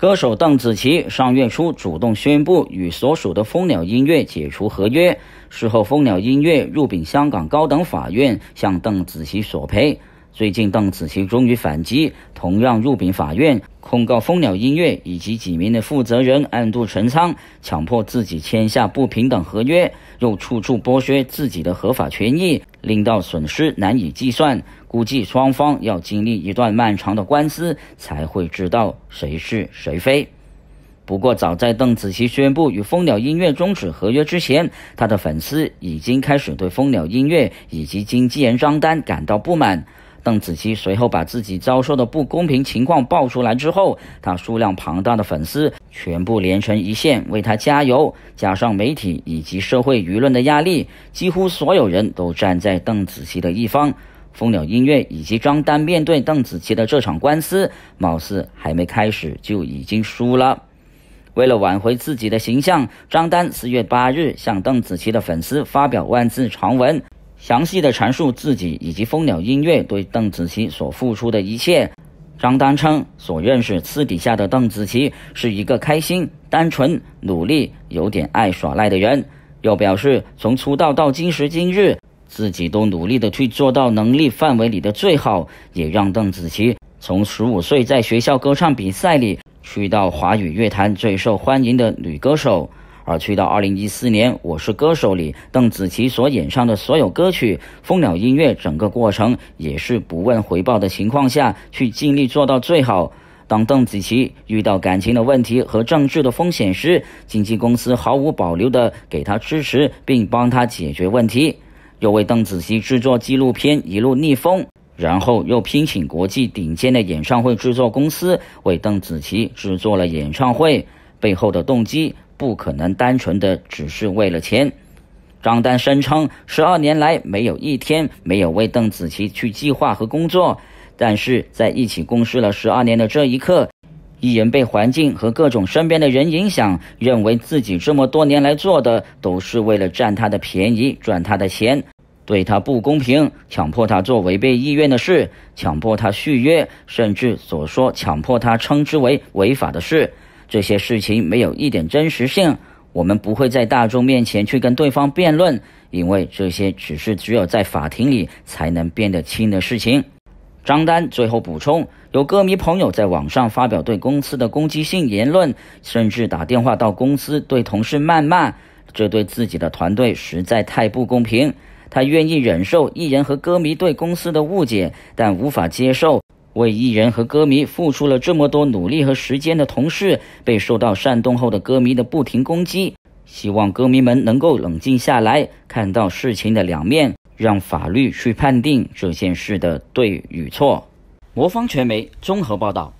歌手邓紫棋上月初主动宣布与所属的蜂鸟音乐解除合约，事后蜂鸟音乐入禀香港高等法院向邓紫棋索赔。最近，邓紫棋终于反击，同样入禀法院控告蜂鸟音乐以及几名的负责人暗度陈仓，强迫自己签下不平等合约，又处处剥削自己的合法权益，令到损失难以计算。估计双方要经历一段漫长的官司才会知道谁是谁非。不过，早在邓紫棋宣布与蜂鸟音乐终止合约之前，她的粉丝已经开始对蜂鸟音乐以及经纪人张丹感到不满。邓紫棋随后把自己遭受的不公平情况爆出来之后，她数量庞大的粉丝全部连成一线为她加油，加上媒体以及社会舆论的压力，几乎所有人都站在邓紫棋的一方。蜂鸟音乐以及张丹面对邓紫棋的这场官司，貌似还没开始就已经输了。为了挽回自己的形象，张丹四月八日向邓紫棋的粉丝发表万字长文。详细的阐述自己以及蜂鸟音乐对邓紫棋所付出的一切。张丹称，所认识私底下的邓紫棋是一个开心、单纯、努力、有点爱耍赖的人。又表示，从出道到今时今日，自己都努力的去做到能力范围里的最好，也让邓紫棋从十五岁在学校歌唱比赛里，去到华语乐坛最受欢迎的女歌手。而去到二零一四年，《我是歌手里》，邓紫棋所演唱的所有歌曲，蜂鸟音乐整个过程也是不问回报的情况下去尽力做到最好。当邓紫棋遇到感情的问题和政治的风险时，经纪公司毫无保留的给她支持，并帮她解决问题，又为邓紫棋制作纪录片，一路逆风，然后又聘请国际顶尖的演唱会制作公司为邓紫棋制作了演唱会背后的动机。不可能单纯的只是为了钱。张丹声称，十二年来没有一天没有为邓紫棋去计划和工作。但是，在一起共事了十二年的这一刻，艺人被环境和各种身边的人影响，认为自己这么多年来做的都是为了占她的便宜、赚她的钱，对她不公平，强迫她做违背意愿的事，强迫她续约，甚至所说强迫她称之为违法的事。这些事情没有一点真实性，我们不会在大众面前去跟对方辩论，因为这些只是只有在法庭里才能辩得清的事情。张丹最后补充：有歌迷朋友在网上发表对公司的攻击性言论，甚至打电话到公司对同事谩骂，这对自己的团队实在太不公平。他愿意忍受艺人和歌迷对公司的误解，但无法接受。为艺人和歌迷付出了这么多努力和时间的同事，被受到煽动后的歌迷的不停攻击。希望歌迷们能够冷静下来，看到事情的两面，让法律去判定这件事的对与错。魔方传媒综合报道。